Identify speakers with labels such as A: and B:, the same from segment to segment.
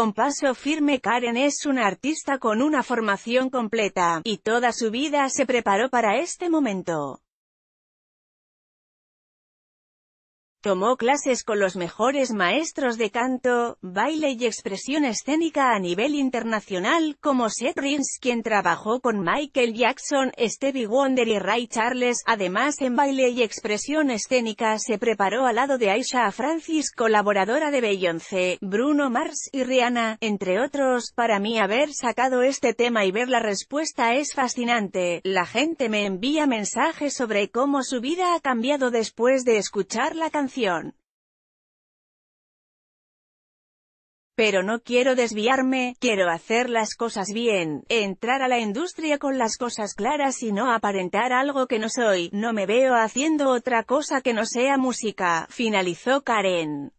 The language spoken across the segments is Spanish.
A: Con paso firme Karen es una artista con una formación completa, y toda su vida se preparó para este momento. Tomó clases con los mejores maestros de canto, baile y expresión escénica a nivel internacional, como Seth Rins, quien trabajó con Michael Jackson, Stevie Wonder y Ray Charles. Además, en baile y expresión escénica se preparó al lado de Aisha Francis, colaboradora de Beyoncé, Bruno Mars y Rihanna, entre otros. Para mí haber sacado este tema y ver la respuesta es fascinante. La gente me envía mensajes sobre cómo su vida ha cambiado después de escuchar la canción. Pero no quiero desviarme, quiero hacer las cosas bien, entrar a la industria con las cosas claras y no aparentar algo que no soy, no me veo haciendo otra cosa que no sea música, finalizó Karen.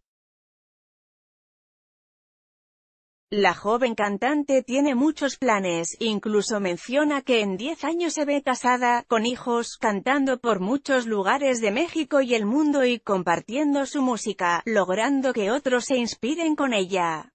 A: La joven cantante tiene muchos planes, incluso menciona que en 10 años se ve casada, con hijos, cantando por muchos lugares de México y el mundo y compartiendo su música, logrando que otros se inspiren con ella.